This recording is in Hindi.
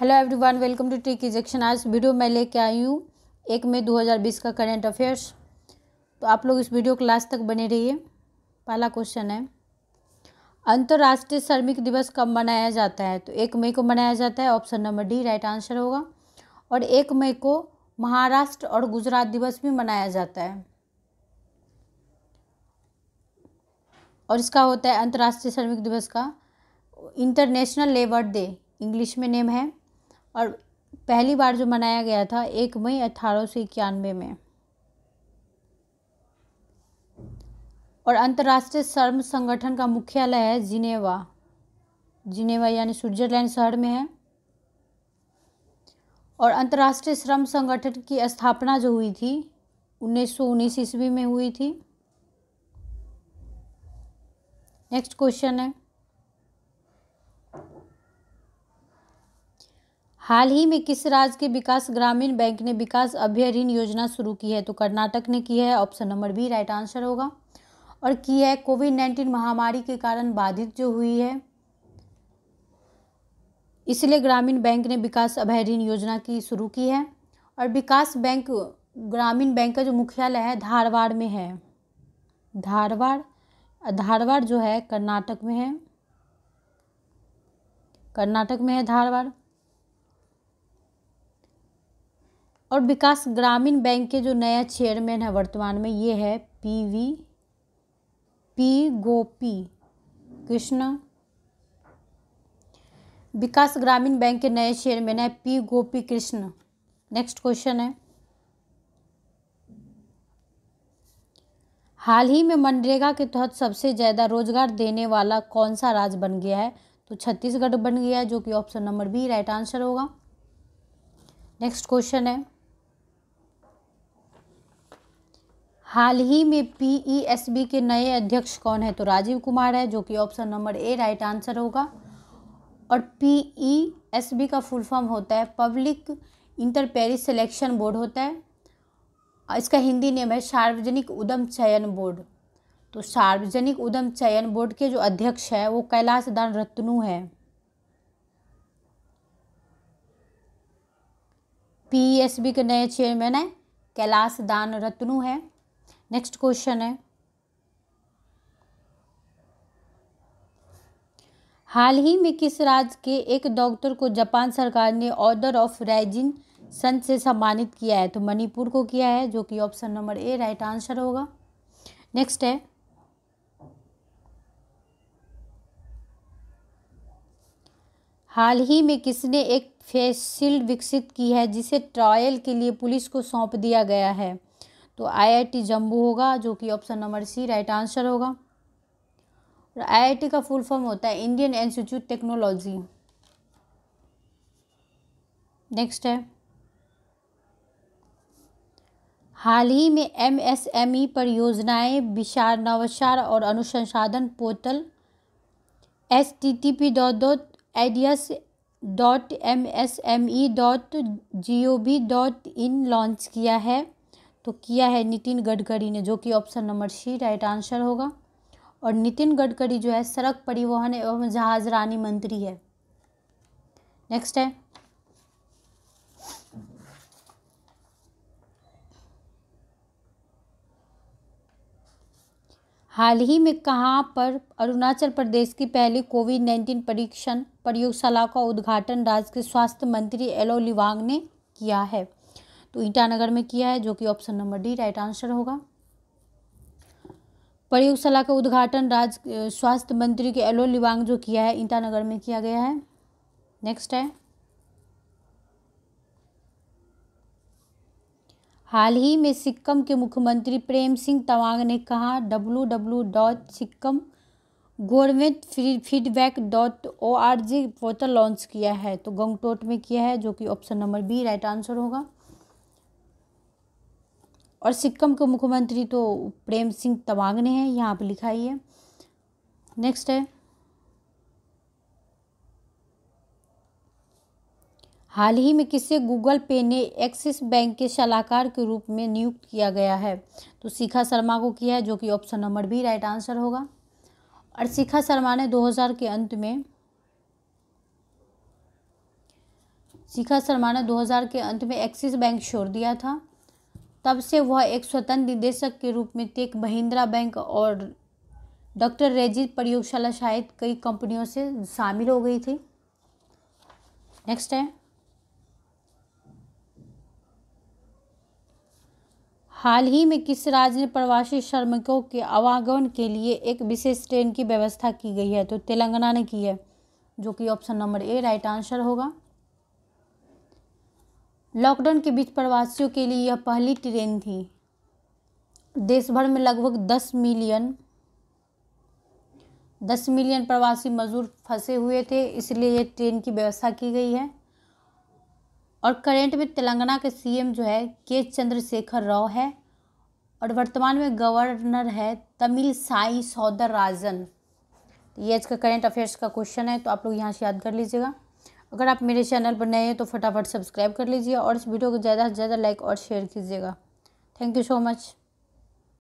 hello everyone welcome to trick ejection आज वीडियो मैं लेके आई हूँ एक मई 2020 का करंट अफेयर्स तो आप लोग इस वीडियो लास्ट तक बने रहिए पहला क्वेश्चन है अंतर्राष्ट्रीय श्रमिक दिवस कब मनाया जाता है तो एक मई को मनाया जाता है option number D right answer होगा और एक मई को महाराष्ट्र और गुजरात दिवस भी मनाया जाता है और इसका होता है अंतर्राष्ट्रीय श्रमिक दिवस का इंटरनेशनल लेबर डे इंग्लिश में नेम है और पहली बार जो मनाया गया था एक मई अठारह में और अंतर्राष्ट्रीय श्रम संगठन का मुख्यालय है जिनेवा जिनेवा यानी स्विट्जरलैंड शहर में है और अंतर्राष्ट्रीय श्रम संगठन की स्थापना जो हुई थी उन्नीस सौ ईस्वी में हुई थी नेक्स्ट क्वेश्चन है हाल ही में किस राज्य के विकास ग्रामीण बैंक ने विकास अभ्य ऋण योजना शुरू की है तो कर्नाटक ने की है option number B right answer होगा और की है कोविड नाइन्टीन महामारी के कारण बाधित जो हुई है इसलिए ग्रामीण बैंक ने विकास अभय ऋण योजना की शुरू की है और विकास बैंक ग्रामीण बैंक का जो मुख्यालय है धारवाड़ में है धारवाड़ धारवाड़ जो है कर्नाटक में है कर्नाटक में है धारवाड़ और विकास ग्रामीण बैंक के जो नया चेयरमैन है वर्तमान में ये है P V P Gopi Krishna Vikas Grameen bank के नए चेयरमैन है P Gopi Krishna next question है हाल ही में मनरेगा के तहत सबसे ज़्यादा रोजगार देने वाला कौन सा राज्य बन गया है तो छत्तीसगढ़ बन गया है जो कि option number B right answer होगा नेक्स्ट क्वेश्चन है हाल ही में पीईएसबी e के नए अध्यक्ष कौन है तो राजीव कुमार है जो कि option number A right answer होगा और पीईएसबी e का फुल फॉर्म होता है public enterprises selection board होता है इसका हिंदी नेम है सार्वजनिक उद्यम चयन बोर्ड तो सार्वजनिक उद्यम चयन बोर्ड के जो अध्यक्ष है वो कैलाश दान रत्नू है बी e के नए चेयरमैन है कैलाश दान रत्नू है नेक्स्ट क्वेश्चन है हाल ही में किस राज्य के एक डॉक्टर को जापान सरकार ने ऑर्डर ऑफ राइजिंग सन से सम्मानित किया है तो मणिपुर को किया है जो कि option number A right answer होगा नेक्स्ट है हाल ही में किसने एक फेस शील्ड विकसित की है जिसे ट्रायल के लिए पुलिस को सौंप दिया गया है तो आईआईटी जम्बू होगा जो कि option number C right answer होगा और आईआईटी का फुल फॉर्म होता है इंडियन इंस्टीट्यूट टेक्नोलॉजी नेक्स्ट है हाल ही में एमएसएमई e परियोजनाएं विचार नवसार और अनुसंसाधन portal S T T P dot dot S dot M S M E dot G O V dot in launch किया है तो किया है नितिन गडकरी ने जो कि option number C right answer होगा और नितिन गडकरी जो है सड़क परिवहन एवं जहाजरानी मंत्री है नेक्स्ट है हाल ही में कहाँ पर अरुणाचल प्रदेश की पहली कोविड नाइन्टीन परीक्षण प्रयोगशाला का उद्घाटन राज्य के स्वास्थ्य मंत्री एलो लिवांग ने किया है तो ईटानगर में किया है जो कि option number D right answer होगा प्रयोगशाला का उद्घाटन राज्य स्वास्थ्य मंत्री के एलो लिवांग जो किया है ईटानगर में किया गया है नेक्स्ट है हाल ही में सिक्किम के मुख्यमंत्री प्रेम सिंह तवांग ने कहा W W dot Sikkim government feedback dot O R G portal launch किया है तो गंगटोट में किया है जो कि option number B right answer होगा और सिक्किम के मुख्यमंत्री तो प्रेम सिंह तवांग ने है यहाँ पे लिखा ही है नेक्स्ट है हाल ही में किसे गूगल पे ने एक्सिस बैंक के सलाहकार के रूप में नियुक्त किया गया है तो शिखा शर्मा को किया है जो कि option number B right answer होगा और शिखा शर्मा ने 2000 के अंत में शिखा शर्मा ने 2000 के अंत में एक्सिस बैंक छोड़ दिया था तब से वह एक स्वतंत्र निदेशक के रूप में टेक महिंद्रा बैंक और डॉक्टर रेजित प्रयोगशाला शायद कई कंपनियों से शामिल हो गई थी नेक्स्ट है हाल ही में किस राज्य ने प्रवासी श्रमिकों के आवागमन के लिए एक विशेष ट्रेन की व्यवस्था की गई है तो तेलंगाना ने की है जो कि option number A right answer होगा लॉकडाउन के बीच प्रवासियों के लिए यह पहली ट्रेन थी देश भर में लगभग दस मिलियन दस मिलियन प्रवासी मजदूर फंसे हुए थे इसलिए ये ट्रेन की व्यवस्था की गई है और करेंट में तेलंगाना के सीएम जो है के चंद्रशेखर राव है और वर्तमान में गवर्नर है तमिल साई सौदर राजन ये आज का करेंट अफेयर्स का क्वेश्चन है तो आप लोग यहाँ से याद कर लीजिएगा अगर आप मेरे चैनल पर नए हैं तो फटाफट सब्सक्राइब कर लीजिए और इस वीडियो को ज़्यादा से ज़्यादा लाइक और शेयर कीजिएगा थैंक यू सो मच